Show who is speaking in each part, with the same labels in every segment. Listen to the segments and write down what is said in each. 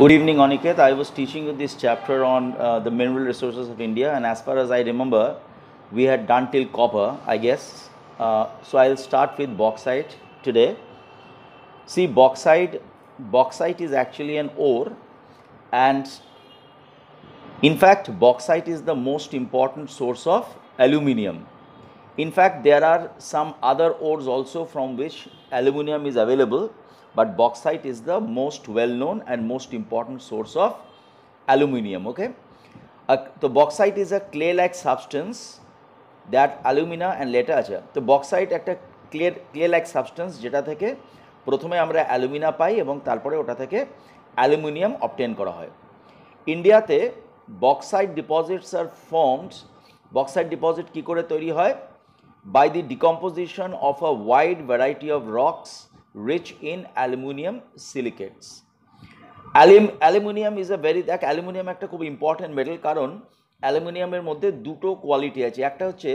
Speaker 1: Good evening, Aniket. I was teaching you this chapter on uh, the mineral resources of India, and as far as I remember, we had done till copper, I guess. Uh, so I'll start with bauxite today. See, bauxite, bauxite is actually an ore, and in fact, bauxite is the most important source of aluminium. In fact, there are some other ores also from which aluminium is available but bauxite is the most well known and most important source of aluminum okay uh, the bauxite is a clay like substance that alumina and later আছে তো bauxite একটা clay clay like substance যেটা থেকে প্রথমে আমরা alumina পাই এবং তারপরে ওটা থেকে অ্যালুমিনিয়াম অবটেন করা হয় ইন্ডিয়াতে বক্সাইট ডিপোজিটস আর ফর্মড বক্সাইট ডিপোজিট কী করে তৈরি হয় by the decomposition of a wide variety of rocks rich in aluminium silicates. Alum, aluminium is a very দেখ অ্যালুমিনিয়াম একটা খুব ইম্পর্ট্যান্ট মেটাল কারণ অ্যালুমিনিয়ামের মধ্যে দুটো কোয়ালিটি আছে একটা হচ্ছে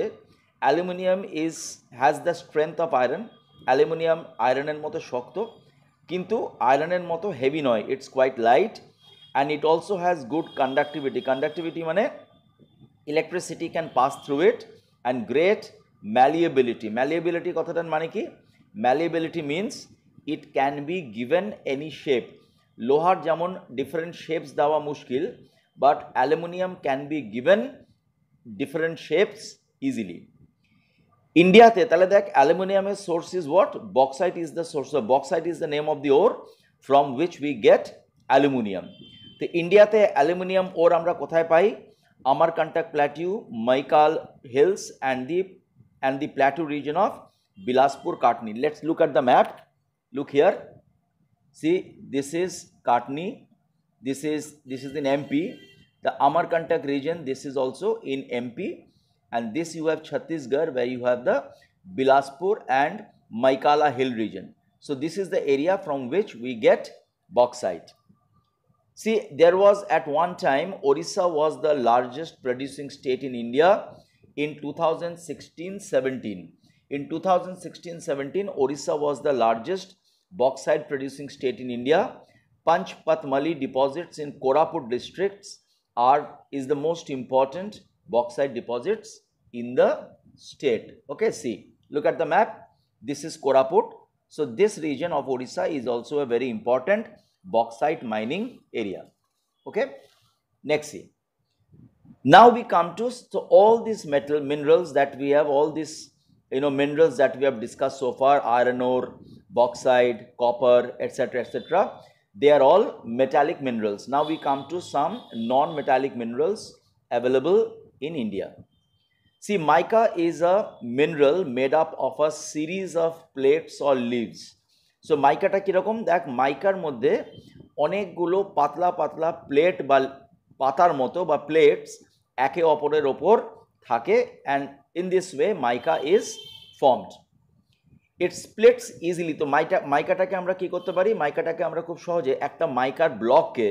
Speaker 1: aluminium is has the strength of iron aluminium আয়রনের মতো শক্ত কিন্তু আয়রনের মতো হেভি নয় it's quite light and it also has good conductivity conductivity মানে electricity can pass through it and great malleability malleability কথাটার মানে কি malleability means it can be given any shape লোহার যেমন ডিফারেন্ট শেপস দেওয়া মুশকিল but aluminium can be given different shapes easily ইন্ডিয়াতে তাহলে দেখ অ্যালুমিনিয়ামের source is what bauxite is the source of bauxite is the name of the ore from which we get aluminium তো ইন্ডিয়াতে অ্যালুমিনিয়াম ওর আমরা কোথায় পাই আমার contact plateau Maikal hills and the and the plateau region of Bilaspur Katni. Let's look at the map. Look here. See, this is Katni. This is this is in MP. The Amarkantak region, this is also in MP. And this you have Chhattisgarh where you have the Bilaspur and Maikala Hill region. So this is the area from which we get bauxite. See, there was at one time, Orissa was the largest producing state in India in 2016-17. In 2016-17, Orissa was the largest bauxite producing state in India. Panch Patmali deposits in Koraput districts are is the most important bauxite deposits in the state. Okay, see, look at the map. This is Koraput. So, this region of Odisha is also a very important bauxite mining area. Okay, next see. Now we come to so all these metal minerals that we have, all these you know minerals that we have discussed so far iron ore bauxite copper etc etc they are all metallic minerals now we come to some non-metallic minerals available in india see mica is a mineral made up of a series of plates or leaves so mica so মাইকাটা কীরকম দেখ moddhe onek gulo patla patla plate ba patar moto ba plates একে oporer ওপর থাকে and In this way, mica is formed. It splits easily. তো মাইটা মাইকাটাকে আমরা কি করতে পারি মাইকাটাকে আমরা খুব সহজে একটা মাইকার ব্লককে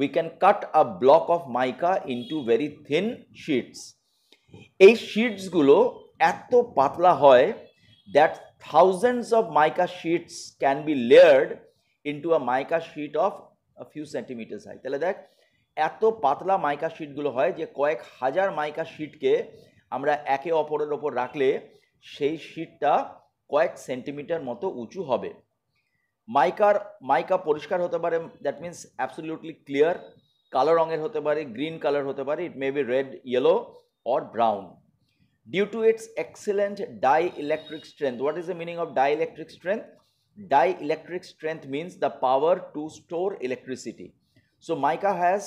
Speaker 1: we can cut a block of mica into very thin sheets এই শিটসগুলো এত পাতলা হয় that thousands of mica sheets can be layered into a mica sheet of a few centimeters high তাহলে দেখ এত পাতলা মাইকা শিটগুলো হয় যে কয়েক হাজার মাইকা শিটকে আমরা একে অপরের ওপর রাখলে সেই শীটটা কয়েক সেন্টিমিটার মতো উঁচু হবে মাইকার মাইকা পরিষ্কার হতে পারে দ্যাট মিন্স অ্যাবসলিউটলি ক্লিয়ার কালো রঙের হতে পারে গ্রিন কালার হতে পারে it may be red yellow or brown due to its excellent dielectric strength what is the meaning of dielectric strength dielectric strength means the power to store electricity so mica has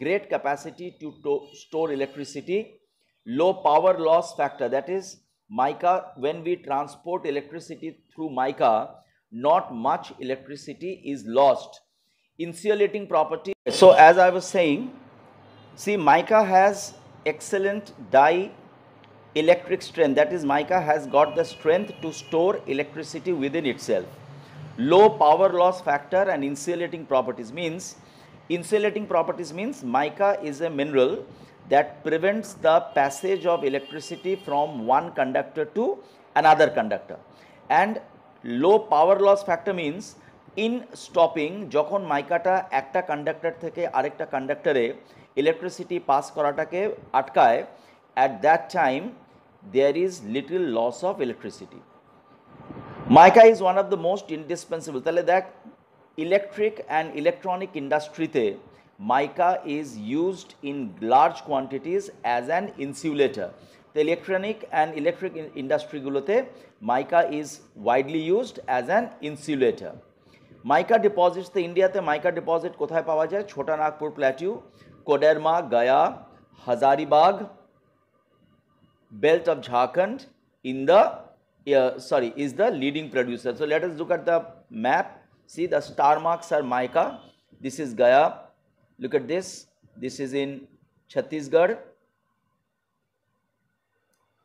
Speaker 1: great capacity to store electricity low power loss factor that is mica when we transport electricity through mica not much electricity is lost insulating property so as i was saying see mica has excellent dielectric electric strength that is mica has got the strength to store electricity within itself low power loss factor and insulating properties means Insulating properties means mica is a mineral that prevents the passage of electricity from one conductor to another conductor. And low power loss factor means in stopping, jokhon mica ta acta conductor theke arecta conductor e electricity pass ke atka atkai, at that time there is little loss of electricity. Mica is one of the most indispensable. Tale that electric and electronic ইন্ডাস্ট্রিতে mica is used in large quantities as an insulator তো electronic and electric ইন্ডাস্ট্রিগুলোতে mica is widely used as an insulator mica deposits তো ইন্ডিয়াতে mica deposit কোথায় পাওয়া যায় Chota Nagpur plateau Koderma Gaya Hazaribagh belt of Jharkhand in the sorry is the leading producer so So let at the map See the star marks are mica. This is Gaya. Look at this. This is in Chhattisgarh.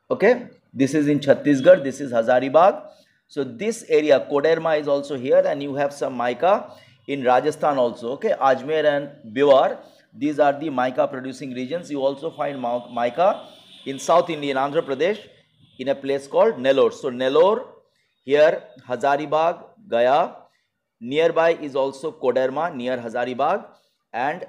Speaker 1: Okay. This is in Chhattisgarh. This is Hazaribagh. So this area, Koderma is also here and you have some mica in Rajasthan also. Okay. Ajmer and Biwar. These are the mica producing regions. You also find mica in South Indian Andhra Pradesh in a place called Nellore. So Nellore, here Hazaribagh, Gaya, Nearby is also Koderma near Hazaribagh and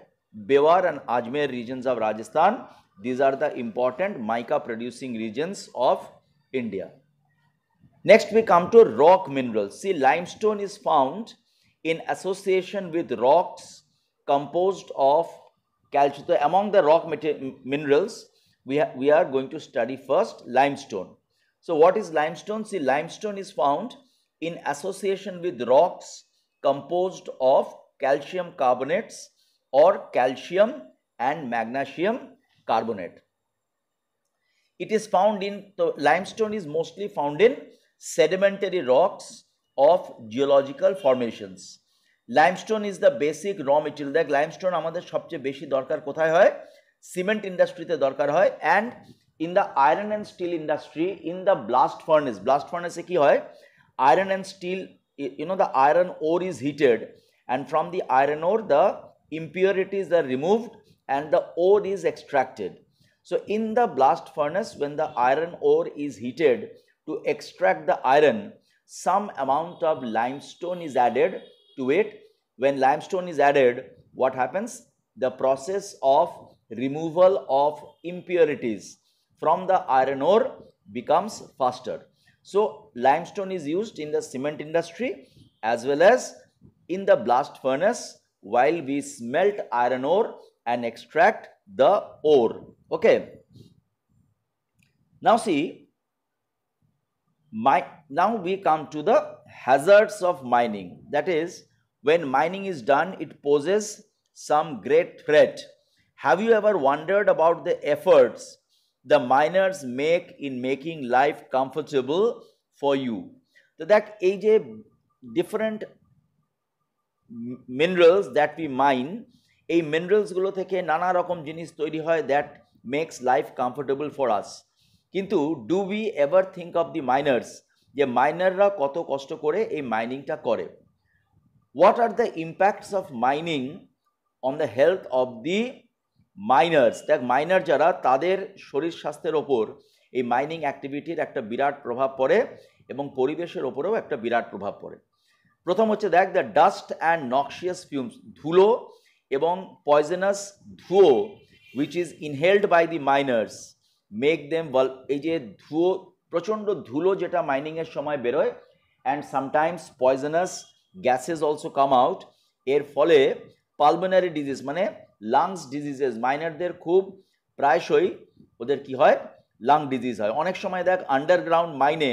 Speaker 1: Bewar and Ajmer regions of Rajasthan. These are the important mica producing regions of India. Next we come to rock minerals. See limestone is found in association with rocks composed of calcite. Among the rock minerals we, we are going to study first limestone. So what is limestone? See limestone is found in association with rocks composed of calcium carbonates or calcium and magnesium carbonate. It is found in, the limestone is mostly found in sedimentary rocks of geological formations. Limestone is the basic raw material দেখ limestone আমাদের সবচেয়ে বেশি দরকার কোথায় হয় cement ইন্ডাস্ট্রিতে দরকার হয় and in the iron and steel industry in the blast furnace blast ফার্নেসে কী হয় iron and steel you know the iron ore is heated and from the iron ore the impurities are removed and the ore is extracted. So in the blast furnace when the iron ore is heated to extract the iron some amount of limestone is added to it. When limestone is added what happens? The process of removal of impurities from the iron ore becomes faster. So limestone is used in the cement industry as well as in the blast furnace while we smelt iron ore and extract the ore. Okay. Now see, my, now we come to the hazards of mining. That is, when mining is done, it poses some great threat. Have you ever wondered about the efforts the miners make in making life comfortable for you তো দেখ এই যে different minerals that we mine এই মিনারেলসগুলো থেকে নানা রকম জিনিস তৈরি হয় that makes life comfortable for us কিন্তু do we ever think of the miners যে মাইনাররা কত কষ্ট করে এই মাইনিংটা করে what are the impacts of mining on the health of the miners দেখ মাইনার যারা তাদের শরীর স্বাস্থ্যের ওপর এই মাইনিং অ্যাক্টিভিটির একটা বিরাট প্রভাব পড়ে এবং পরিবেশের ওপরেও একটা বিরাট প্রভাব পড়ে প্রথম হচ্ছে দেখ the dust and noxious fumes ধুলো এবং পয়জেনাস ধুয়ো which is inhaled by the miners make them এই যে ধুয়ো প্রচণ্ড ধুলো যেটা মাইনিংয়ের সময় বেরোয় and sometimes poisonous gases also come out এর ফলে পালমোনারি ডিজিজ মানে লাংস ডিজিজেস মাইনারদের খুব প্রায়শই ওদের কি হয় লাং ডিজিজ হয় অনেক সময় দেখ আন্ডারগ্রাউন্ড মাইনে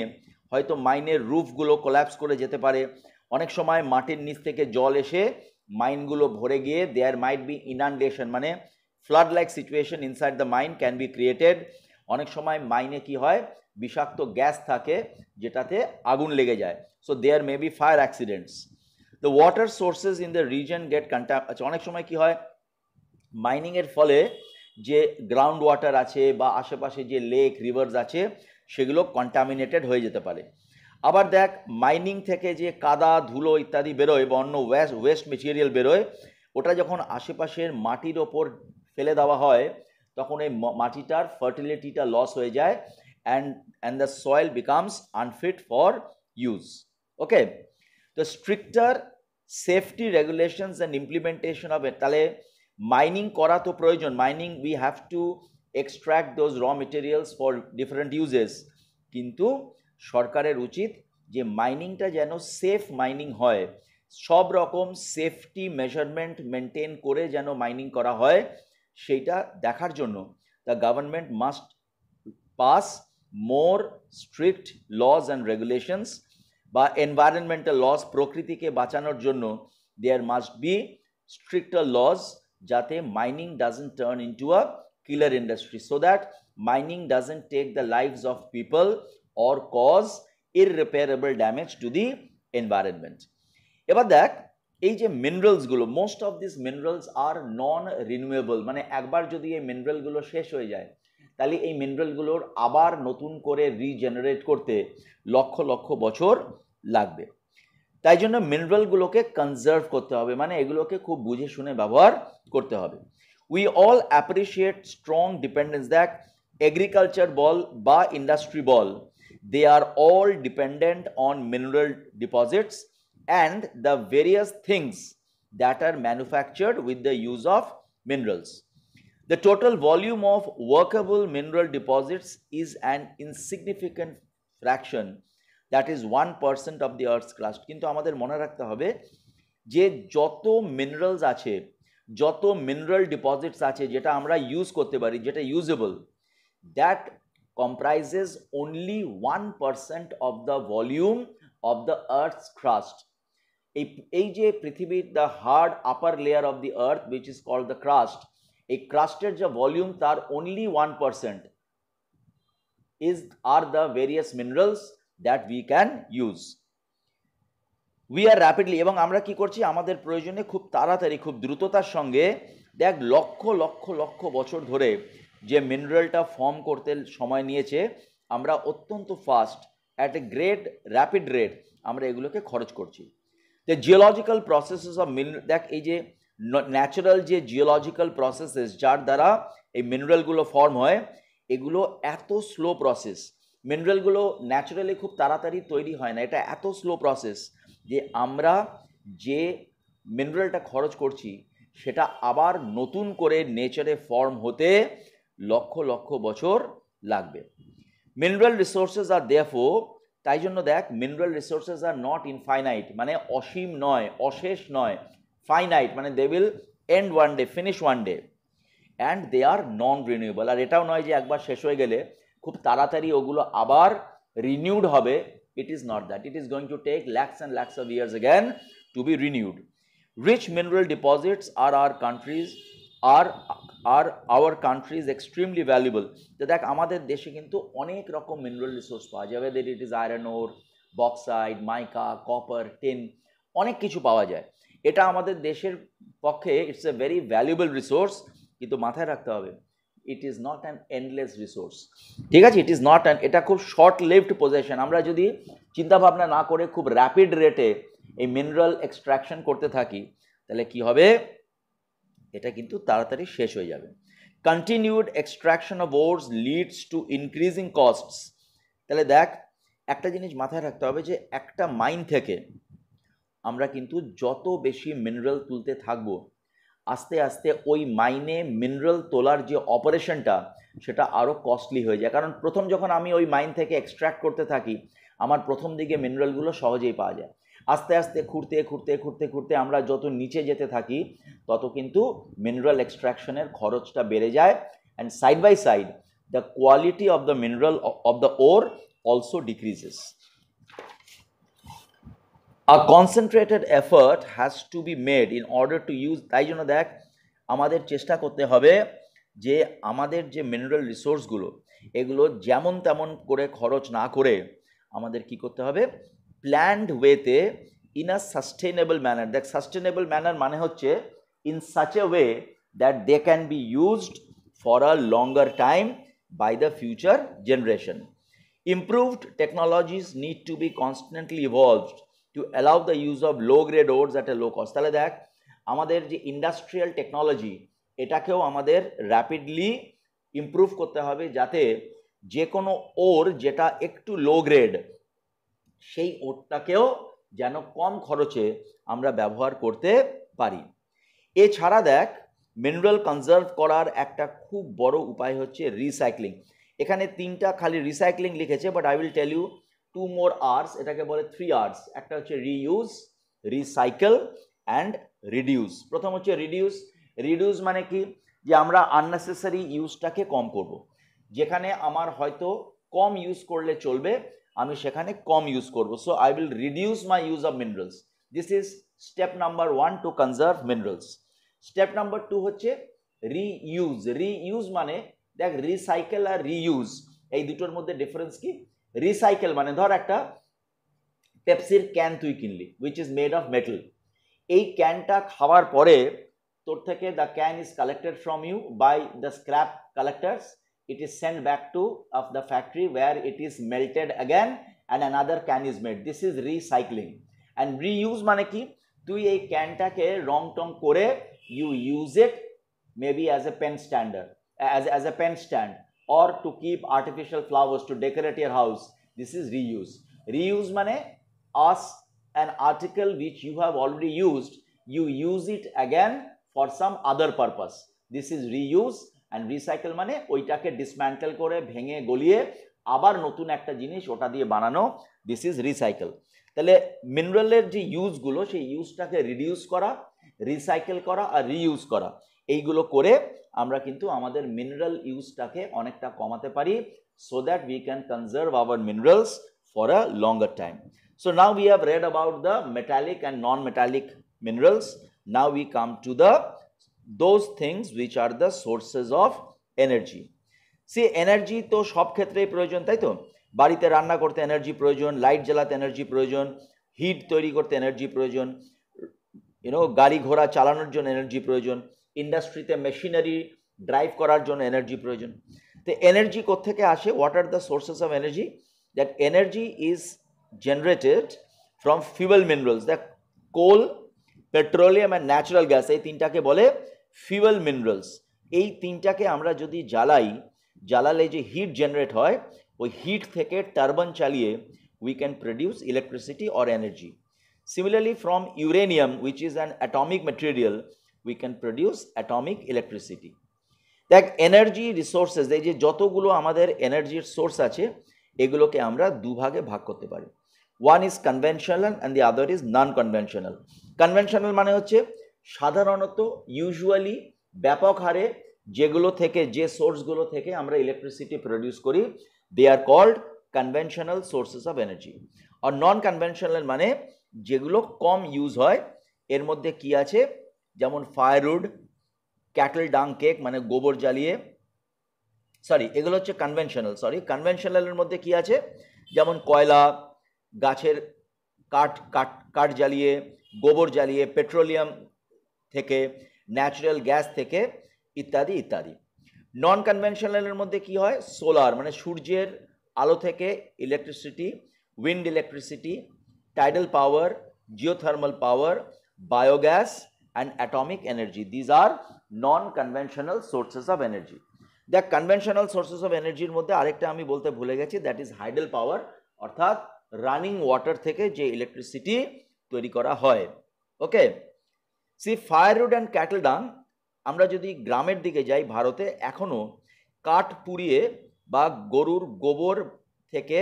Speaker 1: হয়তো মাইনের রুফগুলো কোল্যাপস করে যেতে পারে অনেক সময় মাটির নিচ থেকে জল এসে মাইনগুলো ভরে গিয়ে দেয়ার মাইট বি ইনান্ডেশন মানে flood like situation inside the mine can be created অনেক সময় মাইনে কি হয় বিষাক্ত গ্যাস থাকে যেটাতে আগুন লেগে যায় so there may be fire accidents the water sources in the reason get contact আচ্ছা অনেক সময় কি হয় মাইনিংয়ের ফলে যে গ্রাউন্ড ওয়াটার আছে বা আশেপাশে যে লেক রিভার্স আছে সেগুলো কন্টামিনেটেড হয়ে যেতে পারে আবার দেখ মাইনিং থেকে যে কাদা ধুলো ইত্যাদি বেরোয় বা অন্য ওয়েস্ট ওয়েস্ট মেটেরিয়াল বেরোয় ওটা যখন আশেপাশের মাটির ওপর ফেলে দেওয়া হয় তখন এই মাটিটার ফার্টিলিটিটা লস হয়ে যায় and and the soil becomes unfit for use okay তো stricter safety regulations and implementation of তাহলে মাইনিং করা তো প্রয়োজন mining we have to extract those raw materials for different uses কিন্তু সরকারের উচিত যে মাইনিংটা যেন সেফ মাইনিং হয় সব রকম সেফটি মেজারমেন্ট মেনটেন করে যেন মাইনিং করা হয় সেইটা দেখার জন্য the government must pass more strict laws and regulations বা এনভায়রনমেন্টাল লস প্রকৃতিকে বাঁচানোর জন্য there must be stricter laws যাতে mining doesn't turn into a killer industry so that mining doesn't take the lives of people or cause irreparable damage to the environment এবার দেখ এই যে মিনারেলসগুলো most of this minerals are non renewable মানে একবার যদি এই মিনারেলগুলো শেষ হয়ে যায় তাহলে এই মিনারেলগুলোর আবার নতুন করে রিজেনারেট করতে লক্ষ লক্ষ বছর লাগবে তাই জন্য মিনারেলগুলোকে কনজার্ভ করতে হবে মানে এগুলোকে খুব বুঝে শুনে ব্যবহার করতে হবে we all appreciate strong dependence that agriculture বল বা ইন্ডাস্ট্রি বল they are all dependent on mineral deposits and the various things that are manufactured with the use of minerals The total volume of workable mineral deposits is an insignificant fraction that is one percent of the earth's crust কিন্তু আমাদের মনে রাখতে হবে যে যত minerals আছে যত mineral deposits আছে যেটা আমরা ইউজ করতে পারি যেটা usable that comprises only one percent of the volume of the earth's crust এই এই যে পৃথিবীর the hard upper layer of the earth which is called the crust এই ক্রাস্টের যে ভলিউম তার only one percent is are the various minerals that we can use we are rapidly এবং আমরা কি করছি আমাদের প্রয়োজনে খুব তাড়াতাড়ি খুব দ্রুততার সঙ্গে দেখ লক্ষ লক্ষ লক্ষ বছর ধরে যে মিনারেলটা ফর্ম করতে সময় নিয়েছে আমরা অত্যন্ত fast at a great rapid rate আমরা এগুলোকে খরচ করছি the geological processes of mean দেখ এই যে ন্যাচারাল যে জিওলজিক্যাল প্রসেসেস যার দ্বারা এই মিনারেলগুলো ফর্ম হয় এগুলো এত স্লো প্রসেস মিনারেলগুলো ন্যাচারালি খুব তাড়াতাড়ি তৈরি হয় না এটা এত স্লো প্রসেস যে আমরা যে মিনারেলটা খরচ করছি সেটা আবার নতুন করে নেচারে ফর্ম হতে লক্ষ লক্ষ বছর লাগবে মিনারেল রিসোর্সেস আর দেফো তাই জন্য দেখ mineral resources are not infinite মানে অসীম নয় অশেষ নয় ফাইনাইট মানে they will end one day finish one day and they are non renewable আর এটাও নয় যে একবার শেষ হয়ে গেলে খুব তাড়াতাড়ি ওগুলো আবার রিনিউড হবে it is not that it is going to take lakhs and lakhs of years again to be renewed rich mineral deposits are are countries are are our country is extremely valuable তো দেখ আমাদের দেশে কিন্তু অনেক রকম মিনারেল রিসোর্স পাওয়া যাবে that it is iron ore bauxite mica copper tin অনেক কিছু পাওয়া যায় এটা আমাদের দেশের পক্ষে it's a very valuable resource কিন্তু মাথায় রাখতে হবে it is not an endless resource ঠিক আছে ইট ইজ নট অ্যান এটা খুব শর্ট লিভড পজিশন আমরা যদি চিন্তাভাবনা না করে খুব র্যাপিড রেটে এই মিনারেল এক্সট্রাকশন করতে থাকি তাহলে কি হবে এটা কিন্তু তাড়াতাড়ি শেষ হয়ে যাবে continued extraction of ores leads to increasing costs তাহলে দেখ একটা জিনিস মাথায় রাখতে হবে যে একটা মাইন থেকে আমরা কিন্তু যত বেশি মিনারেল তুলতে থাকবো আস্তে আস্তে ওই মাইনে মিনারেল তোলার যে অপারেশনটা সেটা আরও কস্টলি হয়ে যায় কারণ প্রথম যখন আমি ওই মাইন থেকে এক্সট্র্যাক্ট করতে থাকি আমার প্রথম দিকে মিনারেলগুলো সহজেই পাওয়া যায় আস্তে আস্তে খুঁড়তে খুঁড়তে খুঁড়তে খুঁড়তে আমরা যত নিচে যেতে থাকি তত কিন্তু মিনারেল এক্সট্র্যাকশনের খরচটা বেড়ে যায় and side by side the quality of the mineral of the ore also decreases a concentrated effort has to be made in order to use তাই জন্য দেখ আমাদের চেষ্টা করতে হবে যে আমাদের যে মিনারেল রিসোর্সগুলো এগুলো যেমন তেমন করে খরচ না করে আমাদের কি করতে হবে প্ল্যান্ড ওয়েতে ইন আ সাস্টেনেবল ম্যানার দেখ সাস্টেনেবল ম্যানার মানে হচ্ছে in such a way that they can be used for a longer time by the future generation improved technologies need to be constantly evolved to allow the use of low grade ores at a low cost তাহলে দেখ আমাদের যে industrial technology এটাকেও আমাদের rapidly improve করতে হবে যাতে যে কোনো ওর যেটা একটু লো গ্রেড সেই ওরটাকেও যেন কম খরচে আমরা ব্যবহার করতে পারি এছাড়া দেখ মিনারেল কনজার্ভ করার একটা খুব বড় উপায় হচ্ছে রিসাইক্লিং এখানে তিনটা খালি রিসাইক্লিং লিখেছে but I will tell you two more Rs এটাকে বলে থ্রি আর্স একটা হচ্ছে রিইউজ রিসাইকেল অ্যান্ড রিডিউস প্রথম হচ্ছে রিডিউস রিডিউস মানে কি যে আমরা আননেসেসারি ইউজটাকে কম করব। যেখানে আমার হয়তো কম ইউজ করলে চলবে আমি সেখানে কম ইউজ করব so I will reduce my use of minerals this is step number one to conserve minerals step number two হচ্ছে রিইউজ রিইউজ মানে দেখ রিসাইকেল আর রিইউজ এই দুটোর মধ্যে ডিফারেন্স কি রিসাইকেল মানে ধর একটা পেপসির ক্যান তুই কিনলি which is made of metal এই ক্যানটা খাওয়ার পরে তোর থেকে the can is collected from you by the scrap collectors it is sent back to of the factory where it is melted again and another can is made this is recycling and reuse মানে কি তুই এই ক্যানটাকে রং টং করে you use it maybe as a pen stander as as a pen stand or to keep artificial flowers to decorate your house. This is reuse. Reuse means as an article which you have already used, you use it again for some other purpose. This is reuse and recycle মানে ওইটাকে dismantle করে ভেঙে গলিয়ে আবার নতুন একটা জিনিস ওটা দিয়ে বানানো দিস ইজ রিসাইকেল তাহলে মিনারেলের যে ইউজগুলো সেই ইউজটাকে রিডিউস করা রিসাইকেল করা আর রিইউজ করা এইগুলো করে আমরা কিন্তু আমাদের মিনারেল ইউজটাকে অনেকটা কমাতে পারি so that we can conserve our minerals for a longer time so now we have read about the metallic and non metallic minerals now we come to the those things which are the sources of energy say energy তো সব ক্ষেত্রেই প্রয়োজন তাই তো বাড়িতে রান্না করতে energy প্রয়োজন লাইট জ্বালাতে এনার্জি প্রয়োজন হিট তৈরি করতে এনার্জি প্রয়োজন ইউনো গাড়ি ঘোড়া চালানোর জন্য এনার্জি প্রয়োজন ইন্ডাস্ট্রিতে মেশিনারি ড্রাইভ করার জন্য এনার্জি প্রয়োজন তো এনার্জি কোথেকে আসে what are the sources of energy that energy is generated from fuel minerals that coal petroleum and natural gas এই তিনটাকে বলে ফিউয়েল মিনারেলস এই তিনটাকে আমরা যদি জ্বালাই জ্বালালে যে হিট জেনারেট হয় ওই হিট থেকে টার্বাইন চালিয়ে we can produce electricity or energy similarly from uranium which is an atomic material we can produce atomic electricity দেখ এনার্জি রিসোর্সেস এই যে যতগুলো আমাদের এনার্জির সোর্স আছে এগুলোকে আমরা দুভাগে ভাগ করতে পারি one is conventional and the other is non conventional conventional মানে হচ্ছে সাধারণত ইউজুয়ালি ব্যাপক হারে যেগুলো থেকে যে সোর্সগুলো থেকে আমরা ইলেকট্রিসিটি প্রডিউস করি they are called conventional sources of energy আর নন কনভেনশনাল মানে যেগুলো কম ইউজ হয় এর মধ্যে কি আছে যেমন ফায়ারউড ক্যাটল ডাং কেক মানে গোবর জ্বালিয়ে সরি এগুলো হচ্ছে কনভেনশনাল সরি কনভেনশনালের মধ্যে কি আছে যেমন কয়লা গাছের কাঠ কাঠ কাঠ জ্বালিয়ে গোবর জ্বালিয়ে পেট্রোলিয়াম থেকে ন্যাচারাল গ্যাস থেকে ইত্যাদি ইত্যাদি নন কনভেনশনালের মধ্যে কি হয় সোলার মানে সূর্যের আলো থেকে electricity wind electricity tidal power geothermal power biogas and atomic energy. These are non-conventional sources of energy. The conventional sources of এনার্জির মধ্যে আরেকটা আমি বলতে ভুলে গেছি দ্যাট ইজ হাইডেল পাওয়ার অর্থাৎ রানিং ওয়াটার থেকে যে ইলেকট্রিসিটি তৈরি করা হয় okay firewood firewood and dung আমরা যদি গ্রামের দিকে যাই ভারতে এখনও কাঠ পুড়িয়ে বা গরুর গোবর থেকে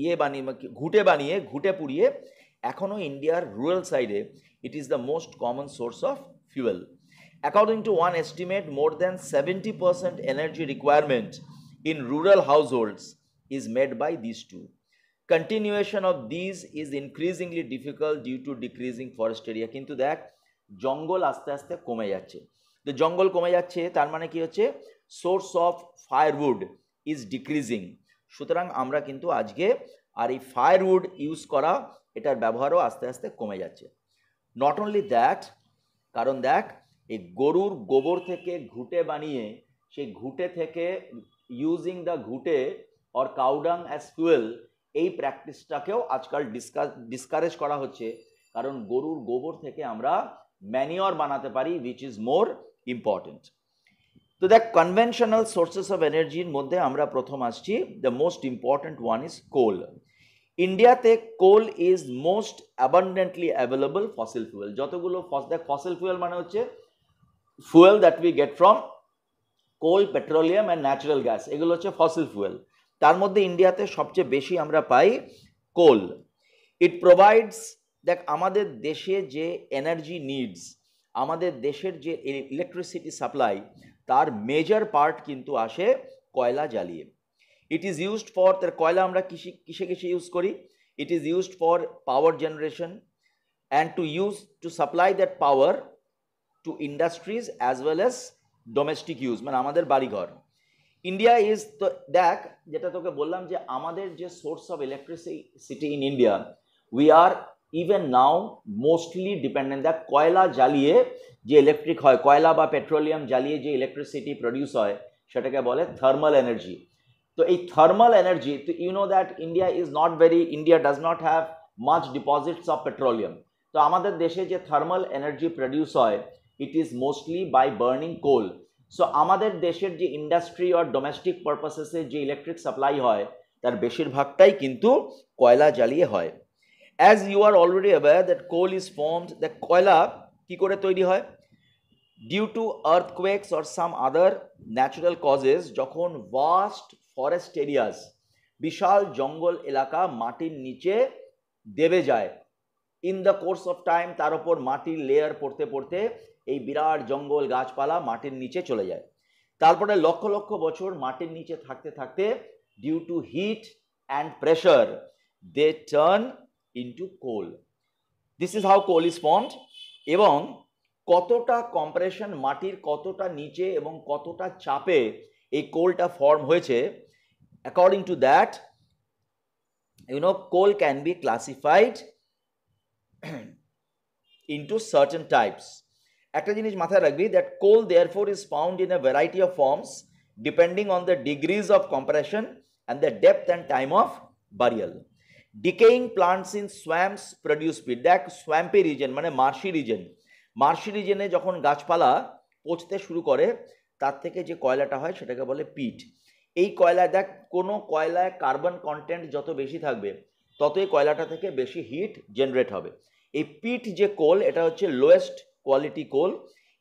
Speaker 1: ইয়ে বানিয়ে ঘুটে বানিয়ে ঘুটে পুড়িয়ে এখনও ইন্ডিয়ার রুরাল সাইডে it is the most common source of fuel according to one estimate more than seventy percent energy requirement in rural households is made by this to continuation of this is increasingly difficult due to decreasing forest area কিন্তু দেখ জঙ্গল আস্তে আস্তে কমে যাচ্ছে যে জঙ্গল কমে যাচ্ছে তার মানে কি হচ্ছে source of firewood is decreasing সুতরাং আমরা কিন্তু আজকে আর এই ফায়ারউড ইউজ করা এটার ব্যবহারও আস্তে আস্তে কমে যাচ্ছে নট অনলি দ্যাট কারণ দেখ এই গরুর গোবর থেকে ঘুটে বানিয়ে সেই ঘুটে থেকে ইউজিং দ্য ঘুটে অর কাউডাং অ্যাজ ফুয়েল এই প্র্যাকটিসটাকেও আজকাল ডিসকারেজ করা হচ্ছে কারণ গরুর গোবর থেকে আমরা ম্যানিওর বানাতে পারি উইচ ইজ মোর ইম্পর্টেন্ট তো দেখ কনভেনশনাল সোর্সেস অফ এনার্জির মধ্যে আমরা প্রথম আসছি the most important one is coal ইন্ডিয়াতে coal is most abundantly available fossil fuel যতগুলো দেখ ফসিল ফুয়েল মানে হচ্ছে fuel that we get from coal petroleum and natural gas এগুলো হচ্ছে ফসিল ফুয়েল তার মধ্যে ইন্ডিয়াতে সবচেয়ে বেশি আমরা পাই কোল ইট প্রোভাইডস দেখ আমাদের দেশে যে এনার্জি নিডস আমাদের দেশের যে ইলেকট্রিসিটি সাপ্লাই তার মেজর পার্ট কিন্তু আসে কয়লা জ্বালিয়ে ইট ইজ ইউজড ফর তার কয়লা আমরা কিসে কিসে কিসে ইউজ করি it is used for power generation and to use to supply that power to industries as well as domestic use মানে আমাদের বাড়িঘর ইন্ডিয়া ইজ তো দেখ যেটা তোকে বললাম যে আমাদের যে source of electricity in India we are even now mostly dependent দেখ কয়লা জ্বালিয়ে যে ইলেকট্রিক হয় কয়লা বা পেট্রোলিয়াম জ্বালিয়ে যে ইলেকট্রিসিটি প্রডিউস হয় সেটাকে বলে থার্মাল এনার্জি তো এই thermal energy, you know that India is not very India does not have much deposits of petroleum তো আমাদের দেশে যে থার্মাল এনার্জি প্রডিউস হয় it is mostly by burning coal so আমাদের দেশের যে ইন্ডাস্ট্রি আর ডোমেস্টিক পারপাসেসে যে ইলেকট্রিক সাপ্লাই হয় তার বেশিরভাগটাই কিন্তু কয়লা জ্বালিয়ে হয় as you are already aware that coal is formed that কয়লা কি করে তৈরি হয় due to earthquakes or some other natural causes যখন ভাস্ট ফরেস্ট এরিয়াস বিশাল জঙ্গল এলাকা মাটির নিচে দেবে যায় in the course of time তার ওপর মাটির লেয়ার পড়তে পড়তে এই বিরাট জঙ্গল গাছপালা মাটির নিচে চলে যায় তারপরে লক্ষ লক্ষ বছর মাটির নিচে থাকতে থাকতে due to heat and pressure they turn into coal this is how coal is formed এবং কতটা কম্প্রেশন মাটির কতটা নিচে এবং কতটা চাপে এই কোলটা ফর্ম হয়েছে According to that, you know, coal can be classified into certain types. একটা জিনিস মাথায় রাখবি that coal therefore is found in a variety of forms depending on the degrees of compression and the depth and time of burial decaying plants in swamps produce peat দেখ swampy region মানে marshy reason মার্শি রিজনে যখন গাছপালা পচতে শুরু করে তার থেকে যে কয়লাটা হয় সেটাকে বলে পিট এই কয়লায় দেখ কোনো কয়লায় কার্বন কন্টেন্ট যত বেশি থাকবে ততই কয়লাটা থেকে বেশি হিট জেনারেট হবে এই পিট যে কোল এটা হচ্ছে লোয়েস্ট কোয়ালিটি কোল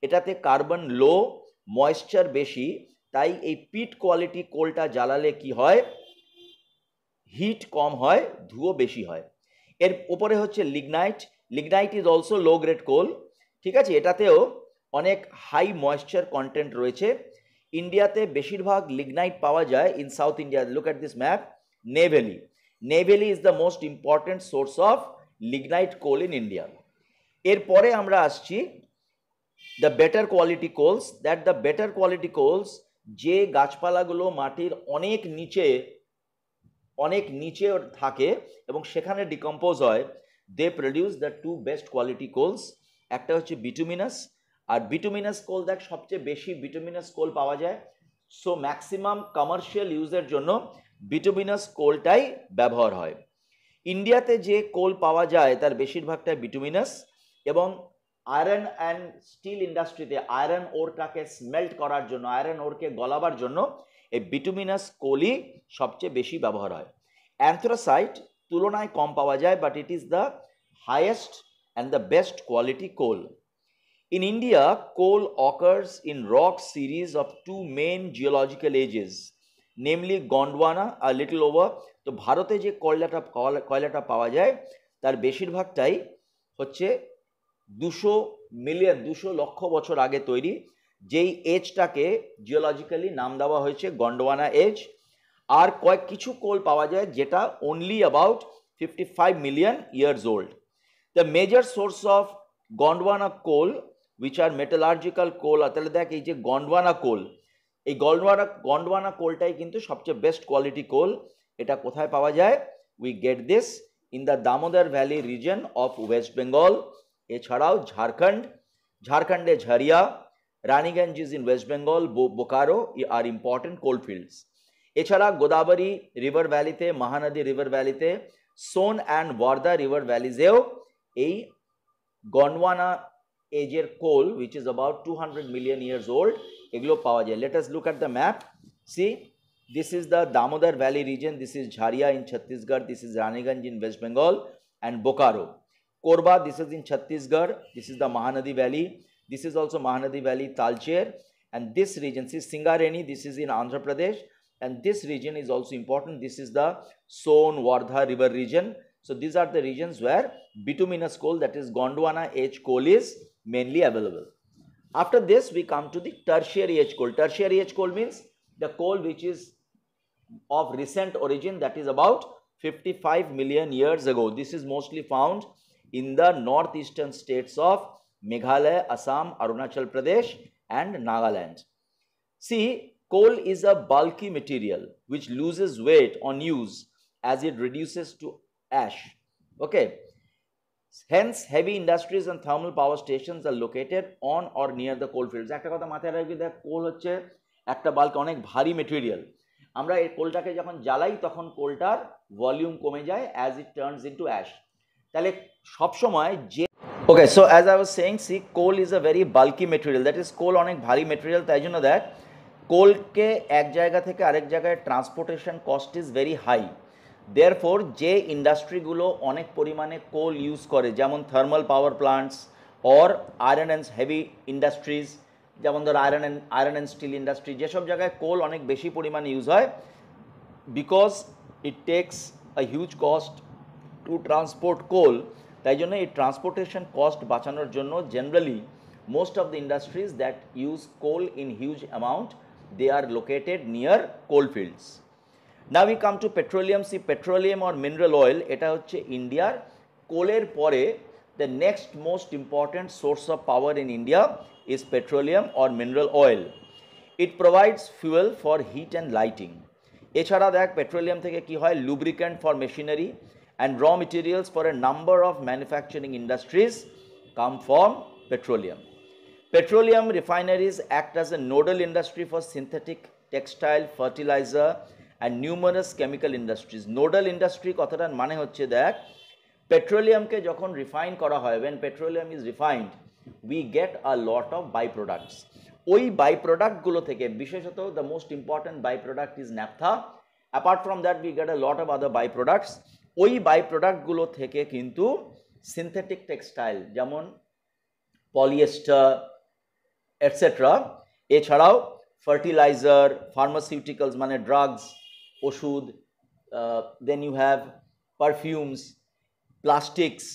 Speaker 1: এটাতে কার্বন লো ময়েশ্চার বেশি তাই এই পিট কোয়ালিটি কোলটা জ্বালালে কি হয় হিট কম হয় ধুয়ো বেশি হয় এর উপরে হচ্ছে lignite lignite is also low grade coal ঠিক আছে এটাতেও অনেক হাই ময়েশ্চার কন্টেন্ট রয়েছে ইন্ডিয়াতে বেশিরভাগ লিগনাইট পাওয়া যায় in south India look at this map Neyveli Neyveli is the most important source of lignite coal in India এরপরে আমরা আসছি the better quality coals that the better quality coals যে গাছপালাগুলো মাটির অনেক নিচে অনেক নিচে থাকে এবং সেখানে ডিকম্পোজ হয় they produce the two best quality coals একটা হচ্ছে বিটুমিনাস আর বিটুমিনাস কোল দেখ সবচেয়ে বেশি বিটুমিনাস কোল পাওয়া যায় সো ম্যাক্সিমাম কমার্শিয়াল ইউজের জন্য বিটুমিনাস কোলটাই ব্যবহার হয় ইন্ডিয়াতে যে কোল পাওয়া যায় তার বেশিরভাগটাই বিটুমিনাস এবং আয়রন অ্যান্ড স্টিল ইন্ডাস্ট্রিতে আয়রন ওরটাকে স্মেল্ট করার জন্য আয়রন ওরকে গলাবার জন্য এই বিটুমিনাস কোলই সবচেয়ে বেশি ব্যবহার হয় অ্যান্থ্রোসাইট তুলনায় কম পাওয়া যায় but it is the highest and the best quality coal In India, coal occurs in rock series of two main geological ages, namely Gondwana, a little over. তো ভারতে যে কয়লাটা কয়লাটা পাওয়া যায় তার বেশিরভাগটাই হচ্ছে দুশো মিলিয়ন দুশো লক্ষ বছর আগে তৈরি যেই এজটাকে জিওলজিক্যালি নাম দেওয়া হয়েছে গন্ডোয়ানা এজ আর কয়েক কিছু কোল পাওয়া যায় যেটা only about fifty five million years old the major source of Gondwana coal which are are coal আর তাহলে দেখ এই যে গন্ডওয়ানা কোল এই গন্ডওয়ানা গন্ডওয়ানা কোলটাই কিন্তু সবচেয়ে বেস্ট কোয়ালিটি কোল এটা কোথায় পাওয়া যায় we get this in the Damodar valley region of West Bengal এছাড়াও ঝাড়খণ্ড ঝাড়খণ্ডে ঝারিয়া রানিগঞ্জ ইজ ইন ওয়েস্ট বেঙ্গল বোকারো ই আর ইম্পর্টেন্ট কোল ফিল্ডস এছাড়া গোদাবরী রিভার ভ্যালিতে মহানদী রিভার ভ্যালিতে সোন অ্যান্ড ওয়ার্দা রিভার ভ্যালিজেও এই গন্ডওয়ানা এজের coal, which is about two hundred million years old, years old এগুলো পাওয়া যায় let us look at the this is the Damodar Valley region, this is Jharia in Chhattisgarh, this is Raniganj in West Bengal and Bokaro. Korba, this is in Chhattisgarh, this is the Mahanadi Valley, this is also Mahanadi Valley, Talcher and this region, see Singareni, this is in Andhra Pradesh and this region is also important, this is the Son Wardha river region. So these are the regions where bituminous coal that is Gondwana H coal is mainly available. After this, we come to the tertiary age coal. Tertiary age coal means the coal which is of recent origin that is about 55 million years ago. This is mostly found in the northeastern states of Meghalaya, Assam, Arunachal Pradesh and Nagaland. See, coal is a bulky material which loses weight on use as it reduces to ash. Okay, hence heavy industries and thermal power stations are located on or near the coal fields. একটা কথা মাথায় রাখবি দেখ কোল হচ্ছে একটা bulk অনেক ভারী material আমরা এই কোলটাকে যখন জ্বালাই তখন কোলটার ভলিউম কমে যায় as it turns in to ash তাহলে সবসময় যে okay so as I was saying see coal is a very bulky material that is coal অনেক ভারী মেটেরিয়াল তাই জন্য দেখ কোলকে এক জায়গা থেকে আরেক জায়গায় transportation cost is very high therefore যে ইন্ডাস্ট্রিগুলো অনেক পরিমাণে কোল ইউজ করে যেমন thermal power plants or iron and heavy industries যেমন ধর iron and iron and steel industry যেসব জায়গায় কোল অনেক বেশি পরিমাণে ইউজ হয় because it takes a huge cost to transport coal তাই জন্য এই ট্রান্সপোর্টেশন কস্ট বাঁচানোর জন্য generally most of the industries that use coal in huge amount they R located near coal fields না we come to petroleum see petroleum or mineral oil এটা হচ্ছে ইন্ডিয়ার কোলের পরে the next most important source of power in India is petroleum or mineral oil it provides fuel for heat and lighting এছাড়া দেখ petroleum থেকে কি হয় lubricant for machinery and raw materials for a number of manufacturing industries come from petroleum petroleum refineries act as a nodal industry for synthetic textile fertiliser and numerous chemical industries nodal industry কথাটার মানে হচ্ছে দেখ পেট্রোলিয়ামকে যখন refine করা হয় when petroleum is refined we get a lot of by products ওই by প্রোডাক্টগুলো থেকে বিশেষত the most important by product is naphtha apart from that we get a lot of other by products ওই by প্রোডাক্টগুলো থেকে কিন্তু synthetic textile যেমন polyester etcetera এছাড়াও ফার্টিলাইজার ফার্মাসিউটিক্যালস মানে ড্রাগস ওষুধ then you have perfumes plastics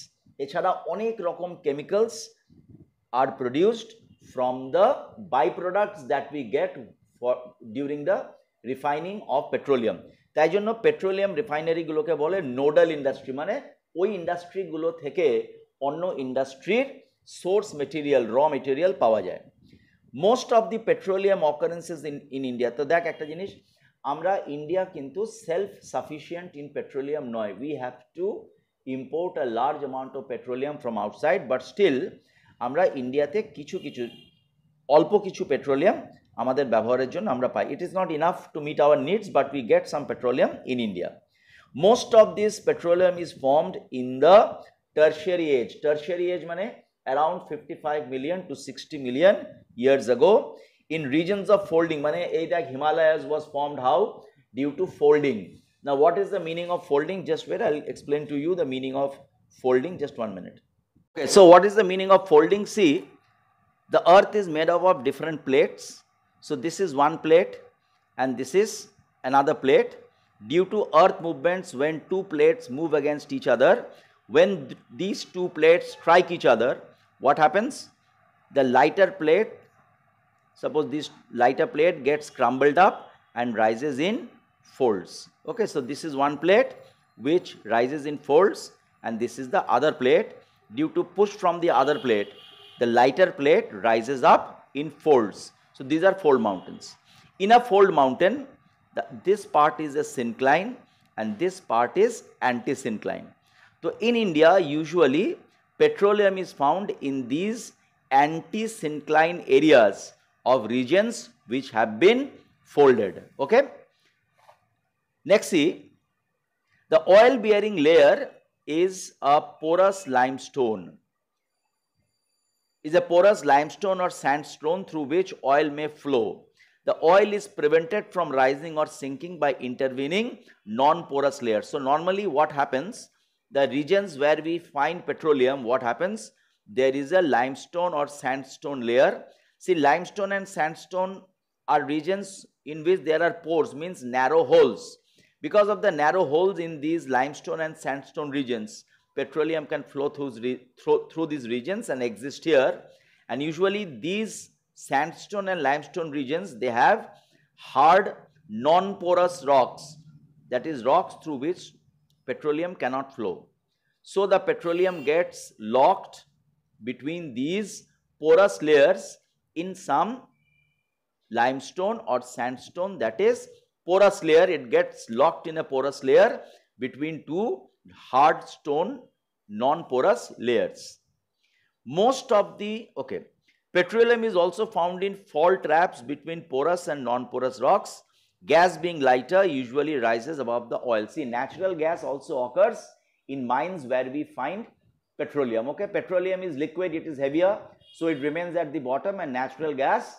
Speaker 1: এছাড়া অনেক রকম chemicals are produced from the by products that we get for during the refining of petroleum তাই জন্য পেট্রোলিয়াম রিফাইনারিগুলোকে বলে নোডাল ইন্ডাস্ট্রি মানে ওই ইন্ডাস্ট্রিগুলো থেকে অন্য ইন্ডাস্ট্রির সোর্স মেটেরিয়াল র মেটেরিয়াল পাওয়া যায় most of the petroleum occurrences in in India তো দেখ একটা জিনিস আমরা ইন্ডিয়া কিন্তু সেলফ সাফিসিয়েন্ট ইন পেট্রোলিয়াম নয় we have to import a large amount of petroleum from outside but still আমরা ইন্ডিয়াতে কিছু কিছু অল্প কিছু পেট্রোলিয়াম আমাদের ব্যবহারের জন্য আমরা পাই it is not enough to meet our needs but we get some petroleum in India most of this petroleum is formed in the tertiary age tertiary age মানে around fifty five million to sixty million years ago in regions of folding mane eta Himalayas was formed how due to folding now what is the meaning of folding just wait I'll explain to you the meaning of folding just one minute okay so what is the meaning of folding see the earth is made up of different plates so this is one plate and this is another plate due to earth movements when two plates move against each other when th these two plates strike each other what happens the lighter plate suppose this lighter plate gets crumbled up and rises in folds. Okay, so this is one plate which rises in folds and this is the other plate. Due to push from the other plate, the lighter plate rises up in folds. So these are fold mountains. In a fold mountain, the, this part is a syncline and this part is syncline So in India, usually petroleum is found in these syncline areas of regions which have been folded. Okay. Next see, the oil bearing layer is a porous limestone. Is a porous limestone or sandstone through which oil may flow. The oil is prevented from rising or sinking by intervening non-porous layers. So normally what happens, the regions where we find petroleum, what happens? There is a limestone or sandstone layer See, limestone and sandstone are regions in which there are pores, means narrow holes. Because of the narrow holes in these limestone and sandstone regions, petroleum can flow through, through, through these regions and exist here. And usually these sandstone and limestone regions, they have hard non-porous rocks, that is rocks through which petroleum cannot flow. So the petroleum gets locked between these porous layers in some limestone or sandstone that is porous layer it gets locked in a porous layer between two hard stone non-porous layers. Most of the okay petroleum is also found in fault traps between porous and non-porous rocks. Gas being lighter usually rises above the oil. See natural gas also occurs in mines where we find petroleum. Okay, petroleum is liquid, it is heavier, so it remains at the bottom and natural gas,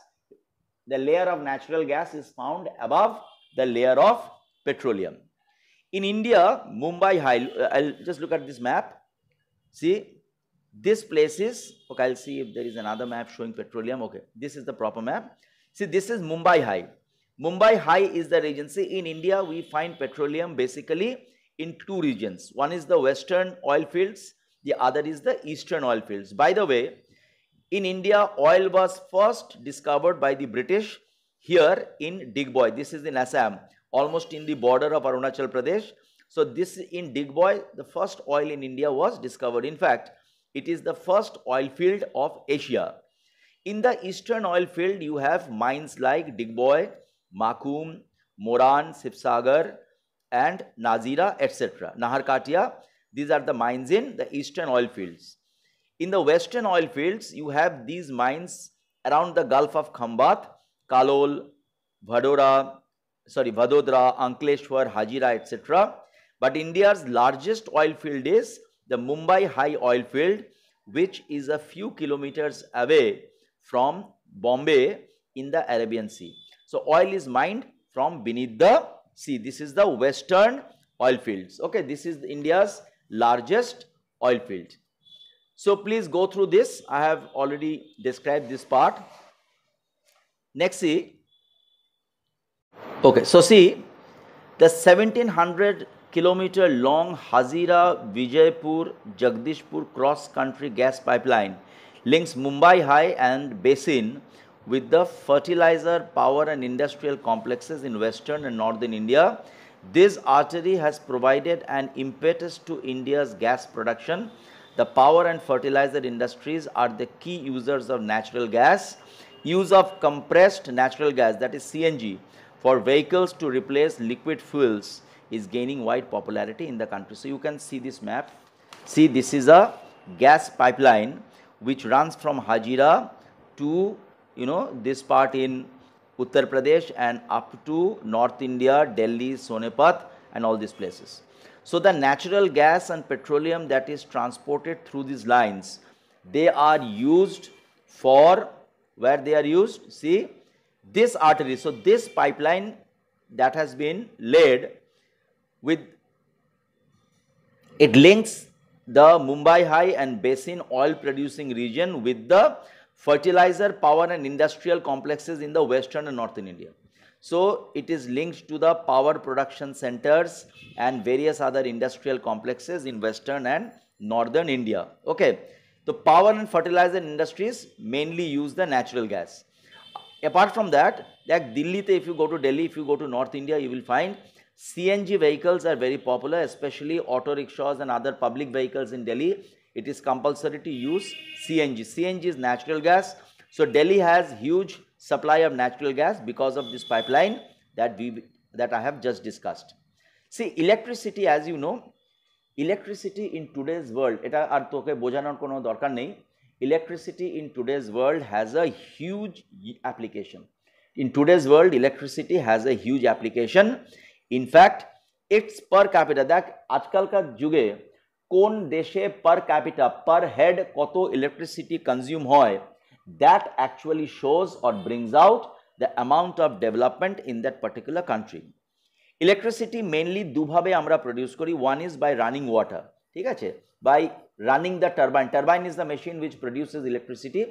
Speaker 1: the layer of natural gas is found above the layer of petroleum. In India, Mumbai, uh, I'll just look at this map. See, this place is, okay, I'll see if there is another map showing petroleum. Okay, this is the proper map. See, this is Mumbai High. Mumbai High is the See, In India, we find petroleum basically in two regions. One is the western oil fields the other is the eastern oil fields. By the way, in India, oil was first discovered by the British here in Digboy. This is in Assam, almost in the border of Arunachal Pradesh. So this in Digboy, the first oil in India was discovered. In fact, it is the first oil field of Asia. In the eastern oil field, you have mines like Digboy, Makum, Moran, Sipsagar, and Nazira, etc. Naharkatia. These are the mines in the eastern oil fields. In the western oil fields, you have these mines around the Gulf of Khambat, Kalol, Vadodra, sorry, Vadodara, Ankleshwar, Hajira, etc. But India's largest oil field is the Mumbai High Oil Field, which is a few kilometers away from Bombay in the Arabian Sea. So oil is mined from beneath the sea. This is the western oil fields. Okay, this is India's largest oil field. So please go through this. I have already described this part. Next see. Okay, so see the 1700 kilometer long Hazira Vijaypur Jagdishpur cross country gas pipeline links Mumbai High and Basin with the fertilizer, power and industrial complexes in western and northern India this artery has provided an impetus to India's gas production. The power and fertilizer industries are the key users of natural gas. Use of compressed natural gas, that is CNG, for vehicles to replace liquid fuels is gaining wide popularity in the country. So, you can see this map. See, this is a gas pipeline which runs from Hajira to, you know, this part in Uttar Pradesh and up to North India, Delhi, Sonipat and all these places. So the natural gas and petroleum that is transported through these lines, they are used for where they are used, see this artery. So this pipeline that has been laid with it links the Mumbai High and Basin oil producing region with the fertilizer, power and industrial complexes in the western and northern India. So it is linked to the power production centers and various other industrial complexes in western and northern India. Okay. The power and fertilizer industries mainly use the natural gas. Apart from that, like Delhi, if you go to Delhi, if you go to North India, you will find CNG vehicles are very popular, especially auto rickshaws and other public vehicles in Delhi it is compulsory to use CNG. CNG is natural gas. So Delhi has huge supply of natural gas because of this pipeline that we that I have just discussed. See electricity as you know electricity in today's world electricity in today's world has a huge application. In today's world electricity has a huge application. In fact it's per capita that কোন দেশে per capita per head কত electricity consume হয় that actually shows or brings out the amount of development in that particular country electricity mainly দুভাবে আমরা produce করি one is by running water ঠিক আছে by running the turbine turbine is the machine which produces electricity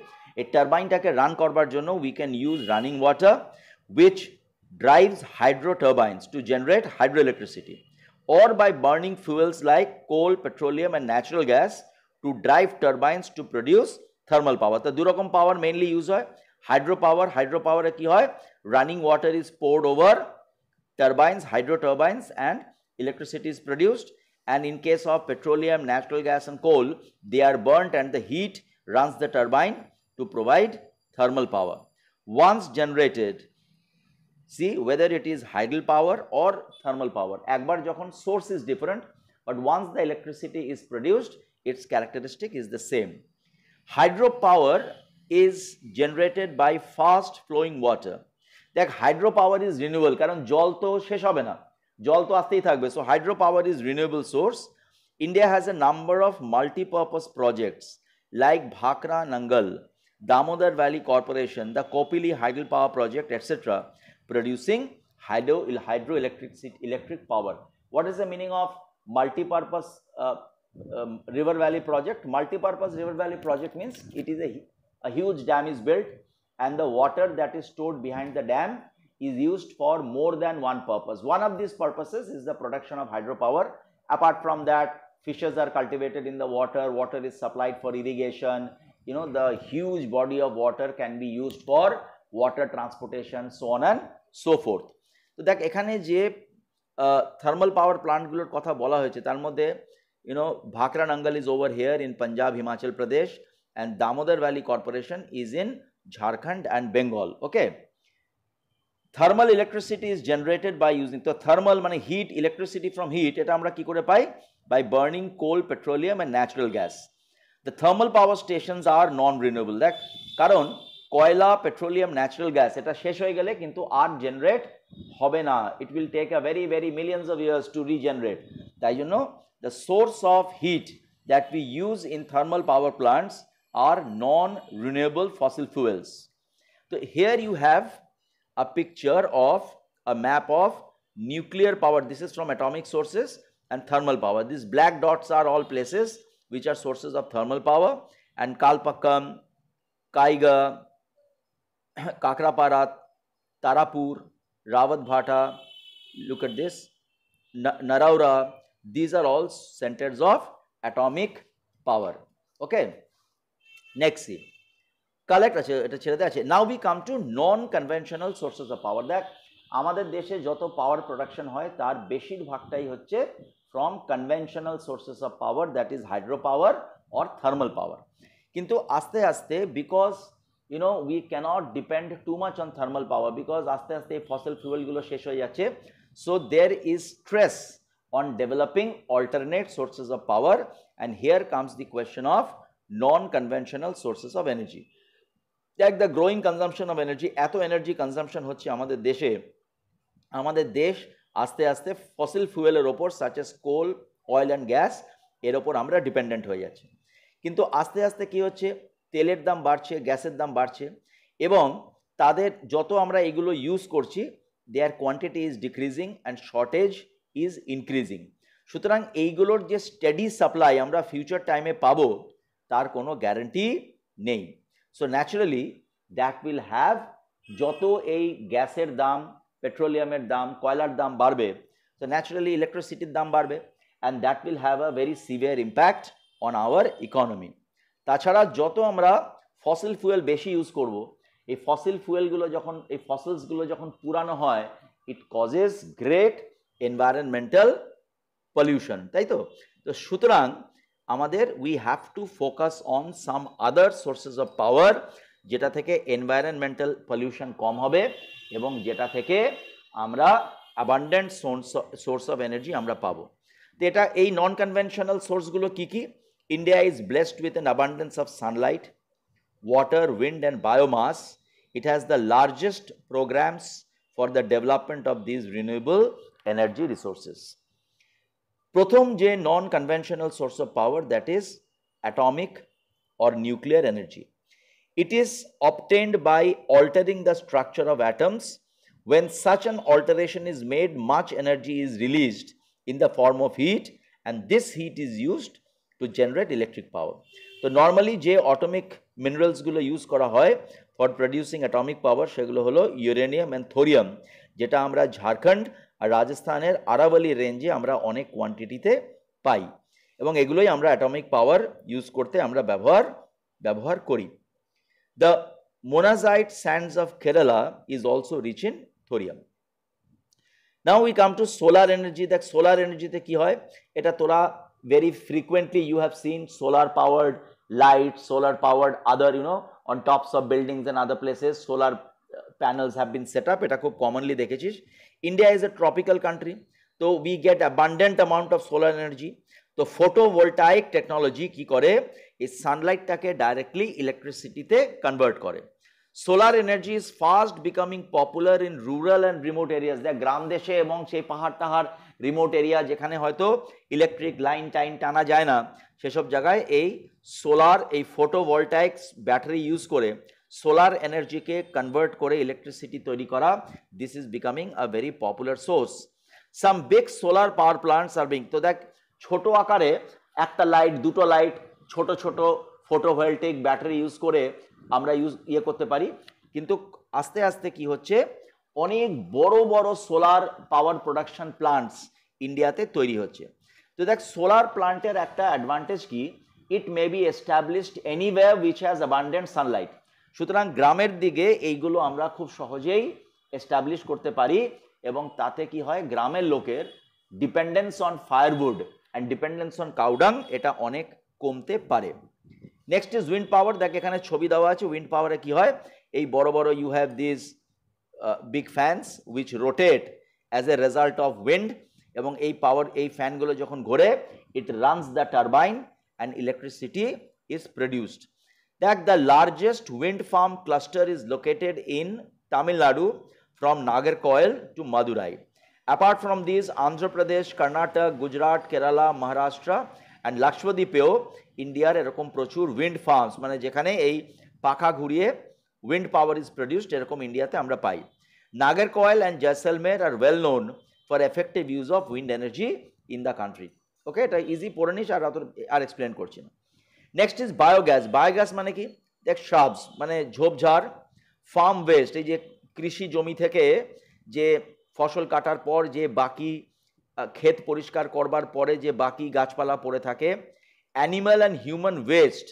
Speaker 1: এই টারবাইনটাকে run করবার জন্য we can use running water which drives hydro turbines to generate hydro electricity or by burning fuels like coal, petroleum and natural gas to drive turbines to produce thermal power. তো দু power mainly mainly use hydropower. Hydro power hydro পাওয়ারে কি হয় running water turbines, hydro turbines and electricity is produced and in case of petroleum, natural gas and coal, they are burnt and the heat runs the turbine to provide thermal power. Once generated, see whether it is hydel power or thermal power. Akbar Jokhon source is different, but once the electricity is produced, its characteristic is the same. Hydropower is generated by fast flowing water. দেখ hydro power is renewable কারণ জল তো শেষ হবে না জল তো আসতেই থাকবে so hydro power is renewable source India has a number of multipurpose projects like Bhakra Nangal Damodar valley corporation the Kopili hydel power project etcetera producing hydro hydroelectric electric power. What is the meaning of multi-purpose uh, um, river valley project? Multi-purpose river valley project means it is a, a huge dam is built and the water that is stored behind the dam is used for more than one purpose. One of these purposes is the production of hydropower. Apart from that, fishes are cultivated in the water, water is supplied for irrigation, you know, the huge body of water can be used for water transportation, so on and so forth তো দেখ এখানে যে thermal power প্লান্টগুলোর কথা বলা হয়েছে তার মধ্যে you know Bhakra Nangal is over here in Punjab Himachal Pradesh and Damodar valley corporation is in Jharkhand and Bengal okay thermal electricity is generated by using তো থার্মাল মানে হিট ইলেকট্রিসিটি ফ্রম হিট এটা আমরা কি করে পাই by burning coal petroleum and natural gas the thermal power stations are non renewable দেখ কারণ কয়লা পেট্রোলিয়াম ন্যাচারাল গ্যাস এটা শেষ হয়ে গেলে কিন্তু আর জেনারেট হবে না it will take a very very millions of years to regenerate তাই জন্য the source of heat that we use in thermal power plants are non renewable fossil fuels তো here you have a picture of a map of nuclear power. This is from atomic sources and thermal power. These black dots are all places which are sources of thermal power and Kalpakkam, Kaiga, Kakraparat, Tarapur Rawat look at this, Naraura, these are all centers of atomic power okay next see. Collect আছে এটা ছেড়েতে আছে now we come to non conventional sources of power দেখ আমাদের দেশে যত পাওয়ার production হয় তার বেশিরভাগটাই হচ্ছে from conventional sources of power that is hydro power or thermal power কিন্তু আস্তে আস্তে because you know we cannot depend too much on thermal power because আস্তে আস্তে ফসল ফুয়েলগুলো শেষ হয়ে যাচ্ছে so there is stress on developing alternate sources of power and here comes the question of non-conventional sources of energy like the growing consumption of energy এত energy consumption হচ্ছে আমাদের দেশে আমাদের দেশ আস্তে আস্তে ফসিল ফুয়েলের ওপর such as coal oil and gas এর ওপর আমরা ডিপেন্ডেন্ট হয়ে যাচ্ছি কিন্তু আস্তে আস্তে কি হচ্ছে তেলের দাম বাড়ছে গ্যাসের দাম বাড়ছে এবং তাদের যত আমরা এগুলো ইউজ করছি their quantity is decreasing and shortage is increasing সুতরাং এইগুলোর যে স্টেডি সাপ্লাই আমরা ফিউচার টাইমে পাবো তার কোনো গ্যারেন্টি নেই so naturally that will have যত এই গ্যাসের দাম পেট্রোলিয়ামের দাম কয়লার দাম বাড়বে তো ন্যাচুরালি ইলেকট্রিসিটির দাম বাড়বে and that will have a very severe impact on our economy তাছাড়া যত আমরা ফসিল ফুয়েল বেশি ইউজ করব এই ফসিল ফুয়েলগুলো যখন এই ফসলসগুলো যখন পুরানো হয় it causes great environmental pollution তাই তো তো সুতরাং আমাদের we have to focus on some other sources of power যেটা থেকে এনভায়রনমেন্টাল পলিউশন কম হবে এবং যেটা থেকে আমরা abundant source source of energy আমরা পাবো তো এটা এই নন কনভেনশনাল সোর্সগুলো কী কী India is blessed with an abundance of sunlight, water, wind and biomass. It has the largest programs for the development of these renewable energy resources. Prothom, J non-conventional source of power that is atomic or nuclear energy. It is obtained by altering the structure of atoms. when such an alteration is made much energy is released in the form of heat and this heat is used to generate electric power তো normally যে atomic মিনারেলসগুলো use করা হয় for producing atomic পাওয়ার সেগুলো হলো uranium and thorium যেটা আমরা ঝাড়খণ্ড আর রাজস্থানের আরাবলি রেঞ্জে আমরা অনেক কোয়ান্টিটিতে পাই এবং এগুলোই আমরা অ্যাটমিক পাওয়ার ইউজ করতে আমরা ব্যবহার ব্যবহার করি the monazite sands of Kerala is also rich in thorium now we come to solar energy দেখ সোলার এনার্জিতে কি হয় এটা তোরা very frequently you have seen solar powered lights, solar powered other, you know, on tops of buildings and other places, solar panels have been set up. It is commonly seen. India is a tropical country. So we get abundant amount of solar energy. So photovoltaic technology ki kore is sunlight take directly electricity te convert kore. Solar energy is fast becoming popular in rural and remote areas দেখ গ্রাম দেশে এবং সেই পাহাড় টাহাড় remote area যেখানে হয়তো electric line টাইন টানা যায় না সেসব জায়গায় এই সোলার এই ভোল্টাইক্স ব্যাটারি ইউজ করে সোলার এনার্জিকে কনভার্ট করে ইলেকট্রিসিটি তৈরি করা this is becoming a very popular source some big solar power plants are being তো দেখ ছোট আকারে একটা লাইট দুটো লাইট ছোট ছোট ভোল্টাইক ব্যাটারি ইউজ করে আমরা ইউজ ইয়ে করতে পারি কিন্তু আস্তে আস্তে কি হচ্ছে অনেক বড় বড় সোলার পাওয়ার প্রোডাকশন প্লান্টস ইন্ডিয়াতে তৈরি হচ্ছে তো দেখ সোলার প্লান্টের একটা অ্যাডভান্টেজ কি it may be established anyway which has abundant sunlight সুতরাং গ্রামের দিকে এইগুলো আমরা খুব সহজেই এস্টাবলিশ করতে পারি এবং তাতে কি হয় গ্রামের লোকের dependence on firewood and dependence on cow dung এটা অনেক কমতে পারে নেক্সট ইজ উইন্ড পাওয়ার দেখ এখানে ছবি দেওয়া আছে উইন্ড পাওয়ারে কি হয় এই বড় বড় you have this big fans which rotate as a result of wind এবং এই পাওয়ার এই ফ্যানগুলো যখন ঘোরে it runs the turbine and electricity is produced দেখ the largest wind farm cluster is located in Tamil Nadu from Nagarkoil to Madurai. Apart from these, Andhra Pradesh, Karnataka, Gujarat, Kerala, Maharashtra and Lakshadweepেও ইন্ডিয়ার এরকম প্রচুর wind farms মানে যেখানে এই পাখা ঘুরিয়ে উইন্ড পাওয়ার ইজ produced এরকম ইন্ডিয়াতে আমরা পাই Nagercoil and Jaisalmer are well known for effective use of wind energy in the country okay এটা ইজি পড়ে নিস আর অত আর এক্সপ্লেন করছি না নেক্সট ইজ বায়োগ্যাস বায়োগ্যাস মানে কি দেখ সাবস মানে ঝোপঝাড় ফার্ম ওয়েস্ট এই যে কৃষি জমি থেকে যে ফসল কাটার পর যে বাকি ক্ষেত পরিষ্কার করবার পরে যে বাকি গাছপালা পড়ে থাকে অ্যানিম্যাল অ্যান্ড হিউম্যান ওয়েস্ট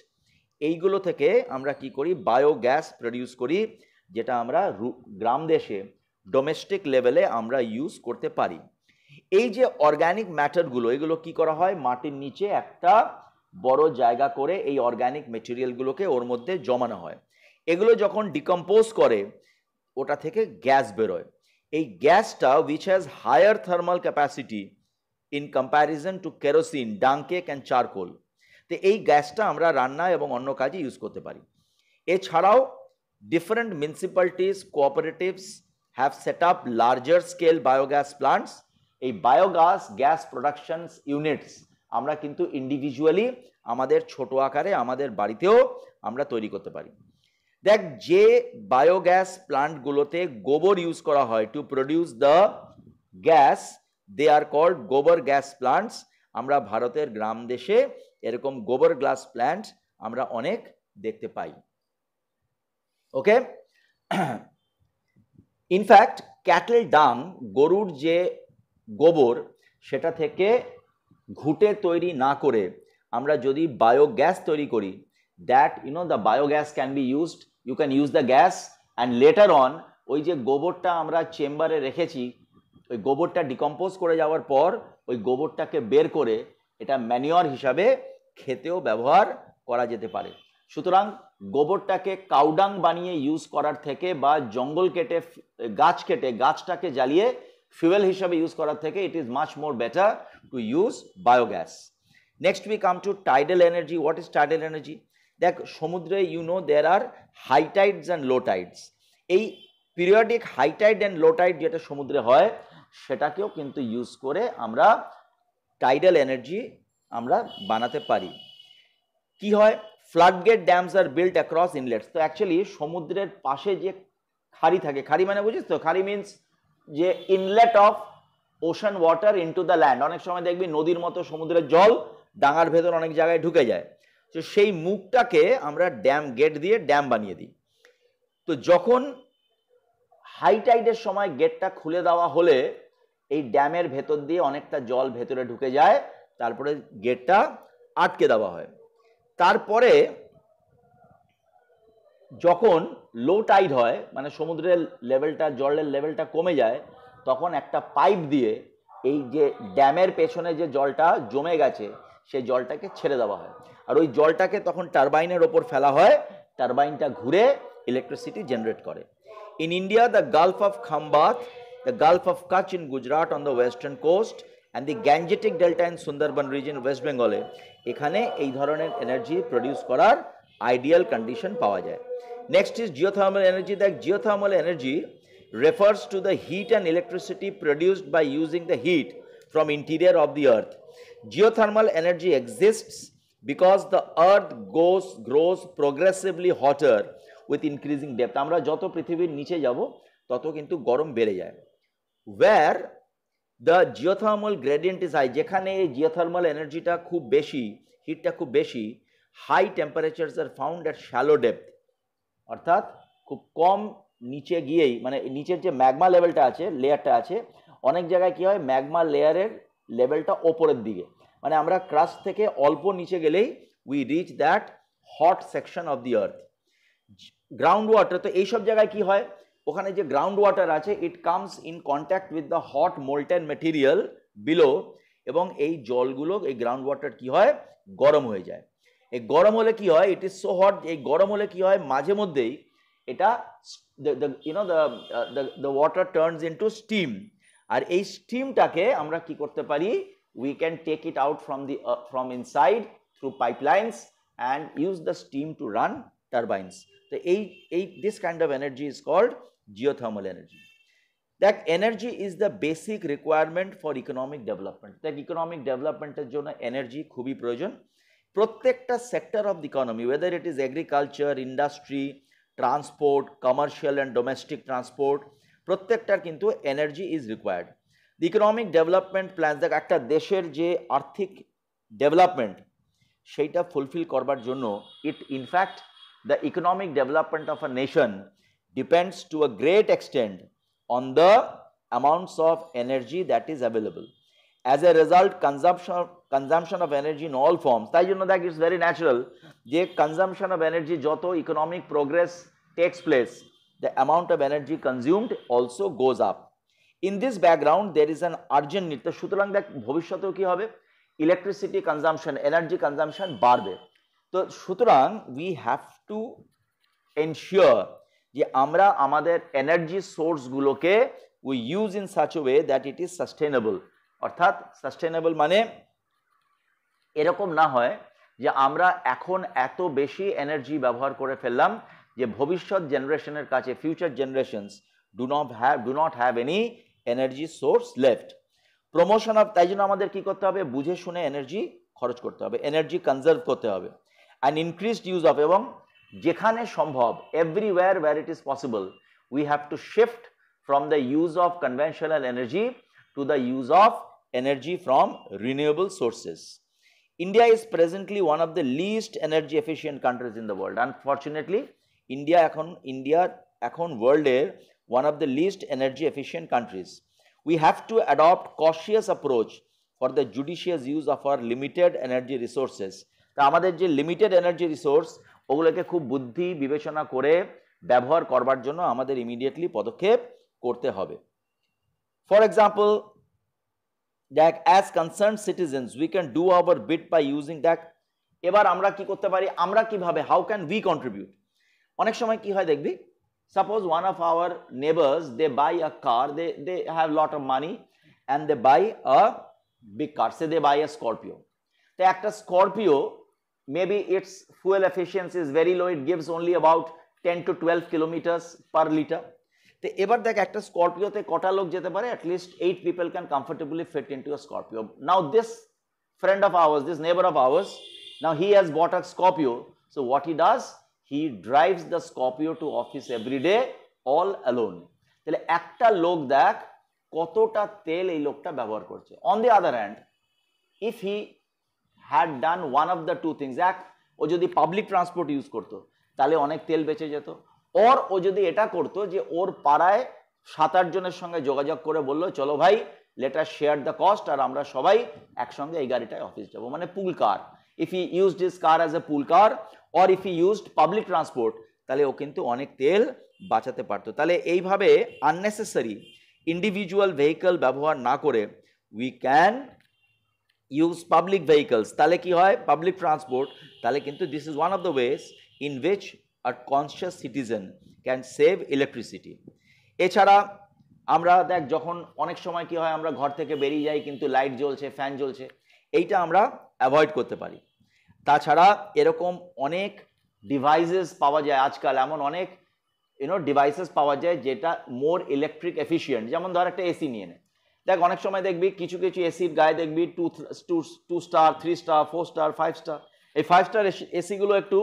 Speaker 1: এইগুলো থেকে আমরা কি করি বায়োগ্যাস প্রডিউস করি যেটা আমরা গ্রাম দেশে ডোমেস্টিক লেভেলে আমরা ইউজ করতে পারি এই যে অর্গ্যানিক ম্যাটারগুলো এগুলো কি করা হয় মাটির নিচে একটা বড় জায়গা করে এই অর্গ্যানিক মেটেরিয়ালগুলোকে ওর মধ্যে জমানো হয় এগুলো যখন ডিকম্পোজ করে ওটা থেকে গ্যাস বেরোয় এই গ্যাসটা which has higher thermal capacity in comparison to kerosene dung cake and charcoal তো এই গ্যাসটা আমরা রান্না এবং অন্য কাজে ইউজ করতে পারি এছাড়াও different municipalities cooperatives have set up larger scale biogas plants এই বায়োগ্যাস গ্যাস প্রোডাকশনস ইউনিটস আমরা কিন্তু ইন্ডিভিজুয়ালি আমাদের ছোট আকারে আমাদের বাড়িতেও আমরা তৈরি করতে পারি দেখ যে বায়োগ্যাস প্লান্টগুলোতে গোবর ইউজ করা হয় to produce the gas they are called gobar gas plants আমরা ভারতের গ্রাম দেশে এরকম গোবর গ্লাস প্ল্যান্ট আমরা অনেক দেখতে পাই ওকে ইনফ্যাক্ট ক্যাটল ডাং গরুর যে গোবর সেটা থেকে ঘুটে তৈরি না করে আমরা যদি বায়োগ্যাস তৈরি করি that you know the biogas can be used you can use the gas and later on ওই যে গোবরটা আমরা চেম্বারে রেখেছি ওই গোবরটা ডিকম্পোজ করে যাওয়ার পর ওই গোবরটাকে বের করে এটা ম্যানিওর হিসাবে খেতেও ব্যবহার করা যেতে পারে সুতরাং গোবরটাকে কাউডাং বানিয়ে ইউজ করার থেকে বা জঙ্গল কেটে গাছ কেটে গাছটাকে জ্বালিয়ে ফিউয়েল হিসাবে ইউজ করার থেকে it is much more better to use biogas next we come to tidal energy what is tidal energy দেখ সমুদ্রে you know there are high tides and low tides এই পিরিয়ডিক হাইটাইড অ্যান্ড লোটাইড যেটা সমুদ্রে হয় সেটাকেও কিন্তু ইউজ করে আমরা টাইডাল এনার্জি আমরা বানাতে পারি কি হয় floodgate dams are built across inlets তো অ্যাকচুয়ালি সমুদ্রের পাশে যে খাড়ি থাকে খাড়ি মানে বুঝিস তো খাড়ি মিনস যে inlet of ocean water into the land অনেক সময় দেখবি নদীর মতো সমুদ্রের জল ডাঙার ভেতর অনেক জায়গায় ঢুকে যায় তো সেই মুখটাকে আমরা ড্যাম গেট দিয়ে ড্যাম বানিয়ে দিই তো যখন হাই টাইডের সময় গেটটা খুলে দেওয়া হলে এই ড্যামের ভেতর দিয়ে অনেকটা জল ভেতরে ঢুকে যায় তারপরে গেটটা আটকে দেওয়া হয় তারপরে যখন লো টাইড হয় মানে সমুদ্রের লেভেলটা জলের লেভেলটা কমে যায় তখন একটা পাইপ দিয়ে এই যে ড্যামের পেছনে যে জলটা জমে গেছে সেই জলটাকে ছেড়ে দেওয়া হয় আর ওই জলটাকে তখন টারবাইনের ওপর ফেলা হয় টারবাইনটা ঘুরে ইলেকট্রিসিটি জেনারেট করে in India the gulf of Khambhat the gulf of Kutch in Gujarat on the western coast and the gangetic delta in Sundarban region west বেঙ্গলে এখানে এই ধরনের এনার্জি প্রডিউস করার আইডিয়াল কন্ডিশন পাওয়া যায় নেক্সট ইজ জিওথার্মাল এনার্জি দেখ geothermal energy refers to the heat and electricity produced by using the heat from interior of the earth geothermal energy exists because the earth goes grows progressively hotter with increasing depth আমরা যত পৃথিবীর নিচে যাব তত কিন্তু গরম বেড়ে যায় where the geothermal gradient is high যেখানে এই জিওথার্মাল এনার্জিটা খুব বেশি হিটটা খুব বেশি high temperatures are found at shallow depth অর্থাৎ খুব কম নিচে গিয়েই মানে নিচের যে ম্যাগমা লেভেলটা আছে লেয়ারটা আছে অনেক জায়গায় কী হয় ম্যাগমা লেয়ারের লেভেলটা ওপরের দিকে মানে আমরা ক্রাস থেকে অল্প নিচে গেলেই we reach that hot section of the earth ground water তো এইসব জায়গায় কী হয় ওখানে যে গ্রাউন্ড ওয়াটার আছে it comes in contact with the hot molten material below এবং এই জলগুলো এই গ্রাউন্ড ওয়াটার কি হয় গরম হয়ে যায় এই গরম হলে কি হয় ইট ইজ সো হট এই গরম হলে কি হয় মাঝে মধ্যেই এটা you know the the water turns in to steam আর এই স্টিমটাকে আমরা কি করতে পারি we can take it out from the from inside through pipelines and use the steam to run turbines. So, this kind of energy is called geothermal energy. দেখ energy is the basic requirement for economic development দেখ economic ডেভেলপমেন্টের জন্য energy খুবই প্রয়োজন প্রত্যেকটা sector of the economy whether it is agriculture industry transport commercial and domestic transport প্রত্যেকটার কিন্তু energy is required the economic development plan দেখ একটা দেশের যে আর্থিক ডেভেলপমেন্ট সেইটা ফুলফিল করবার জন্য it in fact the economic development of a nation depends to a great extent on the amounts of energy that is available. As a result, consumption of, consumption of energy in all forms, তাই জন্য দেখ it's very natural যে consumption of energy যত economic progress takes place the amount of energy consumed also goes up in this background there is an urgent need তো সুতরাং দেখ ভবিষ্যতেও কী হবে ইলেকট্রিসিটি কনজাম্পশন এনার্জি কনজাম্পশন বাড়বে তো সুতরাং উই হ্যাভ টু এনশিওর যে আমরা আমাদের এনার্জি সোর্সগুলোকে we use in such way that it is sustainable অর্থাৎ সাস্টেনেবল মানে এরকম না হয় যে আমরা এখন এত বেশি এনার্জি ব্যবহার করে ফেললাম যে ভবিষ্যৎ জেনারেশনের কাছে future generations do not have do not have any energy source left promotion of তাই জন্য আমাদের কী করতে হবে বুঝে শুনে এনার্জি খরচ করতে হবে এনার্জি কনজার্ভ করতে হবে অ্যান্ড ইনক্রিজড ইউজ অফ এবং যেখানে সম্ভব everywhere where it is possible we have to shift from the use of conventional energy to the use of energy from renewable sources. India is presently one of the least energy efficient countries in the world. Unfortunately, India এখন India এখন world-এর one of the least energy efficient countries. We have to adopt cautious approach for the judicious use of our limited energy resources. তা আমাদের যে limited energy resource ওগুলোকে খুব বুদ্ধি বিবেচনা করে ব্যবহার করবার জন্য আমাদের ইমিডিয়েটলি পদক্ষেপ করতে হবে ফর এক্সাম্পল দেখ as concern citizens we can do our bit by using দেখ এবার আমরা কি করতে পারি আমরা কিভাবে হাউ ক্যান উই কন্ট্রিবিউট অনেক সময় কি হয় দেখবি suppose one of our neighbours they buy a car they they have lot of money and they buy a big car say they buy a Scorpio তো একটা Scorpio maybe its fuel efficiency is very low it gives only about 10 to 12 kilometers per liter তো এবার দেখ একটা স্করপিওতে কটা লোক যেতে পারে at least eight people can comfortably fit into a scorpio now this friend of ours this neighbor of ours now he has bought a scorpio so what he does he drives the scorpio to office every day all alone তাহলে একটা লোক দেখ কতটা তেল এই লোকটা ব্যবহার করছে on the other hand if he had done one of the two things এক ও যদি পাবলিক ট্রান্সপোর্ট ইউজ করতো তাহলে অনেক তেল বেঁচে যেত ওর ও যদি এটা করতো যে ওর পাড়ায় সাত আট জনের সঙ্গে যোগাযোগ করে বললো চলো ভাই লেটার শেয়ার দ্য কস্ট আর আমরা সবাই একসঙ্গে এই গাড়িটায় অফিস যাবো মানে pool car if he use his car as a pool car or if he used public transport তাহলে ও কিন্তু অনেক তেল বাঁচাতে পারতো তাহলে এইভাবে আননেসেসারি ইন্ডিভিজুয়াল ভেহিকল ব্যবহার না করে we can use public vehicles তাহলে কি হয় পাবলিক ট্রান্সপোর্ট তাহলে কিন্তু this is one of the ways in which our conscious citizen can save electricity এছাড়া আমরা দেখ যখন অনেক সময় কি হয় আমরা ঘর থেকে বেরিয়ে যাই কিন্তু লাইট জ্বলছে ফ্যান জ্বলছে এইটা আমরা অ্যাভয়েড করতে পারি তাছাড়া এরকম অনেক ডিভাইসেস পাওয়া যায় আজকাল এমন অনেক ইউনো ডিভাইসেস পাওয়া যায় যেটা মোর ইলেকট্রিক এফিসিয়েন্ট যেমন ধর একটা এসি নিয়ে নেয় দেখ অনেক সময় দেখবি কিছু কিছু এসির গায়ে দেখবি two two two star three star four star five star এই ফাইভ স্টার এসিগুলো একটু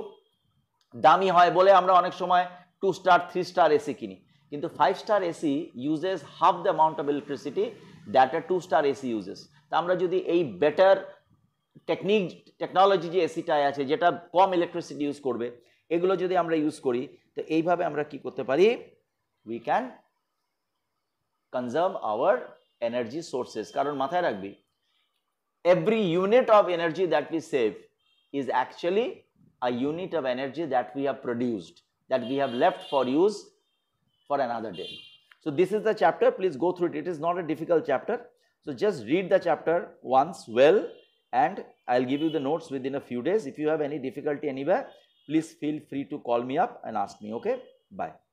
Speaker 1: দামি হয় বলে আমরা অনেক সময় two star three star AC কিনি কিন্তু five star AC uses half the amount of electricity that a two star AC uses তা আমরা যদি এই বেটার টেকনিক টেকনোলজি যে এসিটায় আছে যেটা কম ইলেকট্রিসিটি ইউজ করবে এগুলো যদি আমরা ইউজ করি তো এইভাবে আমরা কি করতে পারি we can conserve our energy sources কারণ মাথায় every unit of energy that we save is actually a unit of energy that we have produced that we have left for use for another day so this is the chapter please go through it it is not a difficult chapter so just read the chapter once well and i'll give you the notes within a few days if you have any difficulty anywhere please feel free to call me up and ask me okay bye